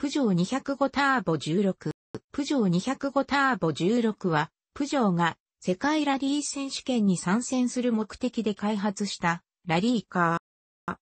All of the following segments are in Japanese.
プジョー205ターボ16。プジョー205ターボ16は、プジョーが世界ラリー選手権に参戦する目的で開発したラリーカー。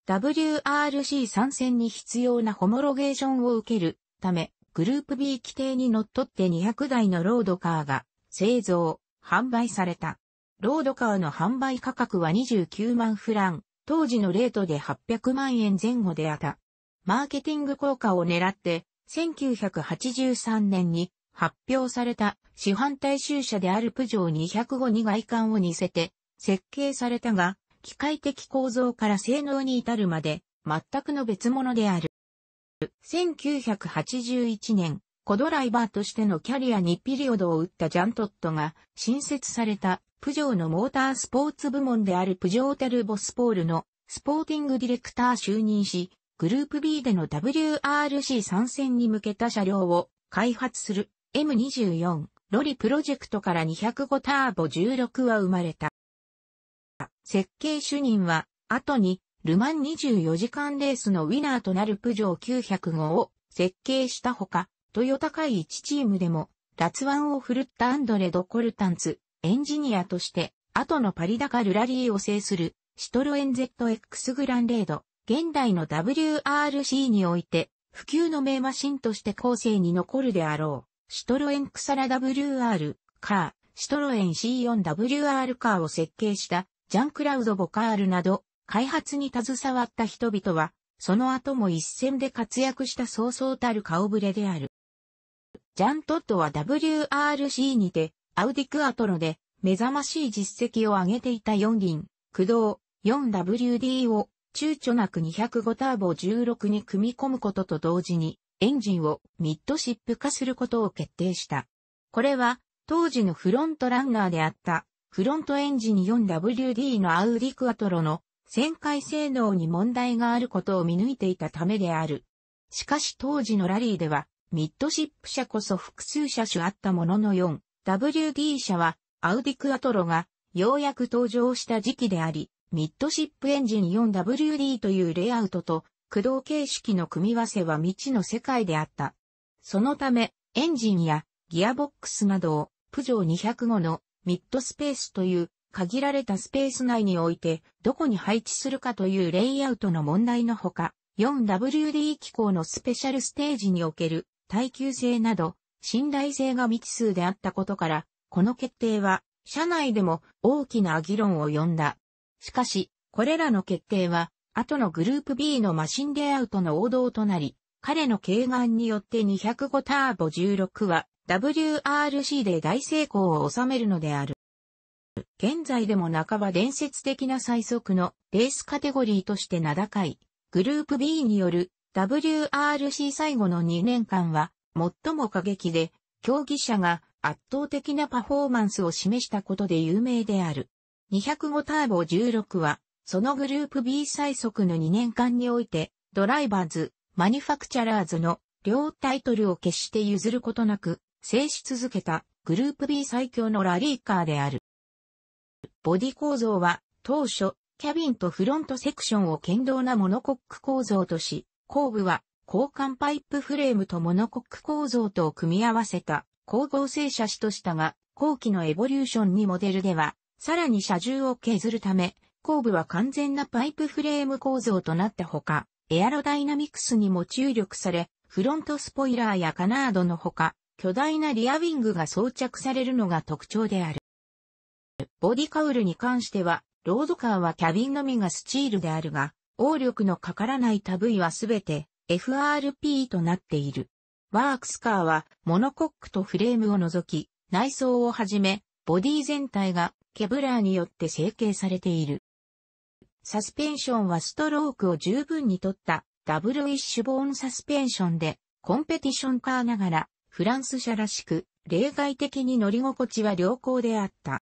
WRC 参戦に必要なホモロゲーションを受けるため、グループ B 規定にのっとって200台のロードカーが製造、販売された。ロードカーの販売価格は29万フラン、当時のレートで800万円前後であった。マーケティング効果を狙って、1983年に発表された市販大衆車であるプジョー205に外観を似せて設計されたが、機械的構造から性能に至るまで全くの別物である。1981年、コドライバーとしてのキャリアにピリオドを打ったジャントットが新設されたプジョーのモータースポーツ部門であるプジョーテルボスポールのスポーティングディレクター就任し、グループ B での WRC 参戦に向けた車両を開発する M24 ロリプロジェクトから205ターボ16は生まれた。設計主任は、後に、ルマン24時間レースのウィナーとなるプジョー900号を設計したほか、トヨタ会1チームでも、ラツワンを振るったアンドレ・ド・コルタンツ、エンジニアとして、後のパリダカルラリーを制する、シトロエン ZX グランレード、現代の WRC において、普及の名マシンとして後世に残るであろう、シトロエンクサラ WR カー、シトロエン C4WR カーを設計したジャンクラウド・ボカールなど、開発に携わった人々は、その後も一戦で活躍した早々たる顔ぶれである。ジャン・トッドは WRC にて、アウディクアトロで目覚ましい実績を上げていた4輪、駆動 4WD を躊躇なく205ターボ16に組み込むことと同時に、エンジンをミッドシップ化することを決定した。これは、当時のフロントランナーであった、フロントエンジン 4WD のアウディクアトロの旋回性能に問題があることを見抜いていたためである。しかし当時のラリーでは、ミッドシップ車こそ複数車種あったものの 4WD 車は、アウディクアトロがようやく登場した時期であり、ミッドシップエンジン 4WD というレイアウトと駆動形式の組み合わせは未知の世界であった。そのため、エンジンやギアボックスなどを、プジョー205のミッドスペースという限られたスペース内において、どこに配置するかというレイアウトの問題のほか、4WD 機構のスペシャルステージにおける耐久性など、信頼性が未知数であったことから、この決定は、社内でも大きな議論を呼んだ。しかし、これらの決定は、後のグループ B のマシンレイアウトの王道となり、彼の軽眼によって205ターボ16は WRC で大成功を収めるのである。現在でも半ば伝説的な最速のレースカテゴリーとして名高い、グループ B による WRC 最後の2年間は最も過激で、競技者が圧倒的なパフォーマンスを示したことで有名である。205ターボ16は、そのグループ B 最速の2年間において、ドライバーズ、マニュファクチャラーズの両タイトルを決して譲ることなく、制し続けたグループ B 最強のラリーカーである。ボディ構造は当初、キャビンとフロントセクションを堅牢なモノコック構造とし、後部は交換パイプフレームとモノコック構造とを組み合わせた光合成車種としたが、後期のエボリューションにモデルではさらに車重を削るため、後部は完全なパイプフレーム構造となったほか、エアロダイナミクスにも注力され、フロントスポイラーやカナードのほか、巨大なリアウィングが装着されるのが特徴である。ボディカウルに関しては、ロードカーはキャビンのみがスチールであるが、応力のかからないタブイはすべて FRP となっている。ワークスカーはモノコックとフレームを除き、内装をはじめ、ボディ全体がケブラーによって成形されている。サスペンションはストロークを十分に取ったダブルウィッシュボーンサスペンションでコンペティションカーながらフランス車らしく例外的に乗り心地は良好であった。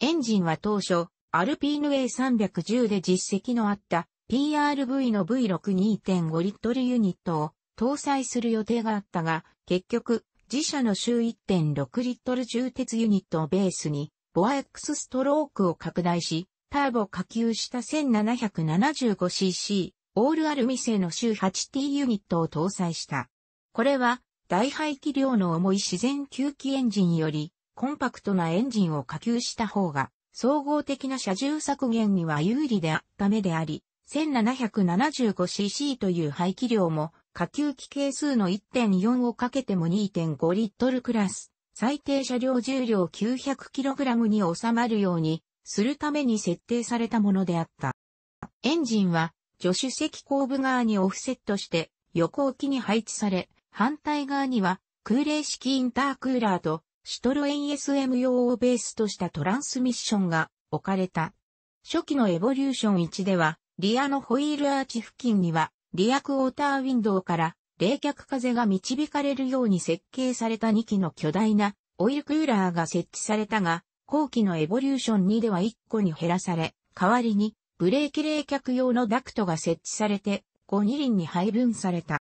エンジンは当初アルピーヌ A310 で実績のあった PRV の V6 2.5リットルユニットを搭載する予定があったが、結局、自社の週1.6リットル重鉄ユニットをベースに、ボア X ストロークを拡大し、ターボ下級した 1775cc、オールアルミ製の週 8T ユニットを搭載した。これは、大排気量の重い自然吸気エンジンより、コンパクトなエンジンを下級した方が、総合的な車重削減には有利であっためであり、1775cc という排気量も下級機係数の1.4をかけても2.5リットルクラス、最低車両重量 900kg に収まるようにするために設定されたものであった。エンジンは助手席後部側にオフセットして横置きに配置され、反対側には空冷式インタークーラーとシトロエン SM 用をベースとしたトランスミッションが置かれた。初期のエボリューション1では、リアのホイールアーチ付近にはリアクオォーターウィンドウから冷却風が導かれるように設計された2機の巨大なオイルクーラーが設置されたが、後期のエボリューション2では1個に減らされ、代わりにブレーキ冷却用のダクトが設置されて、5二輪に配分された。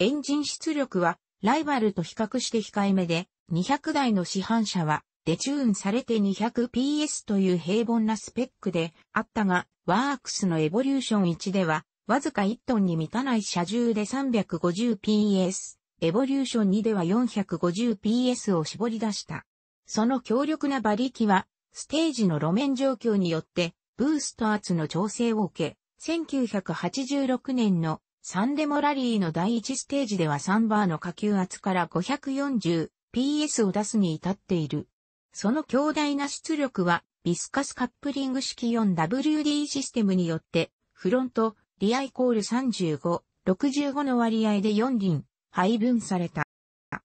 エンジン出力はライバルと比較して控えめで、200台の市販車はデチューンされて 200PS という平凡なスペックであったが、ワークスのエボリューション1ではわずか1トンに満たない車重で 350PS、エボリューション2では 450PS を絞り出した。その強力な馬力は、ステージの路面状況によって、ブースト圧の調整を受け、1986年のサンデモラリーの第1ステージでは3バーの下級圧から 540PS を出すに至っている。その強大な出力は、ビスカスカップリング式 4WD システムによって、フロント、リアイコール35、65の割合で4輪、配分された。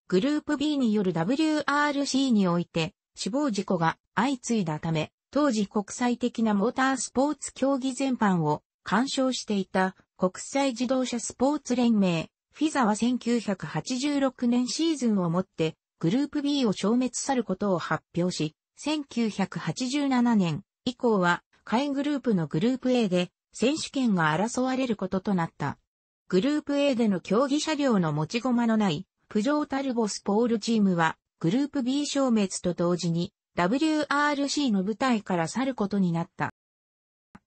グループ B による WRC において、死亡事故が相次いだため、当時国際的なモータースポーツ競技全般を干渉していた国際自動車スポーツ連盟、フィザは1986年シーズンをもってグループ B を消滅さることを発表し、1987年以降は、海グループのグループ A で選手権が争われることとなった。グループ A での競技車両の持ち駒のない、プジョータルボスポールチームは、グループ B 消滅と同時に、WRC の舞台から去ることになった。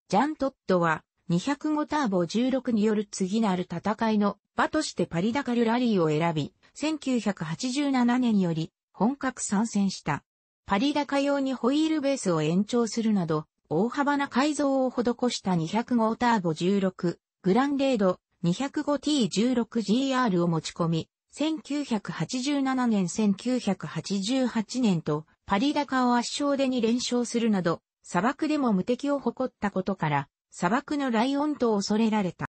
ジャントットは、205ターボ16による次なる戦いの場としてパリダカルラリーを選び、1987年より本格参戦した。パリダカ用にホイールベースを延長するなど、大幅な改造を施した2 0 5号ターボ16、グランレード 205T16GR を持ち込み、1987年1988年とパリ高を圧勝で2連勝するなど、砂漠でも無敵を誇ったことから、砂漠のライオンと恐れられた。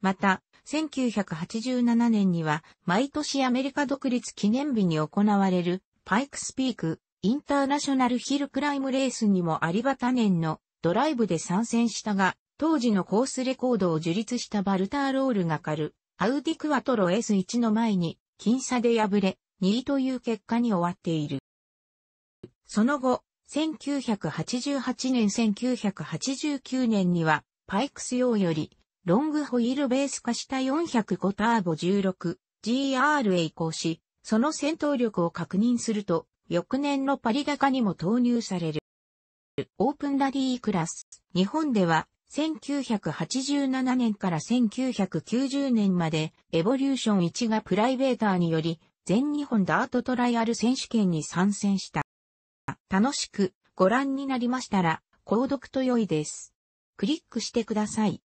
また、1987年には、毎年アメリカ独立記念日に行われる、パイクスピーク、インターナショナルヒルクライムレースにも有馬多年のドライブで参戦したが、当時のコースレコードを樹立したバルターロールが狩る、アウディクワトロ S1 の前に、僅差で敗れ、2位という結果に終わっている。その後、1988年1989年には、パイクス用より、ロングホイールベース化した405ターボ 16GR へ移行し、その戦闘力を確認すると、翌年のパリ高にも投入される。オープンラリークラス。日本では1987年から1990年までエボリューション1がプライベーターにより全日本ダートトライアル選手権に参戦した。楽しくご覧になりましたら購読と良いです。クリックしてください。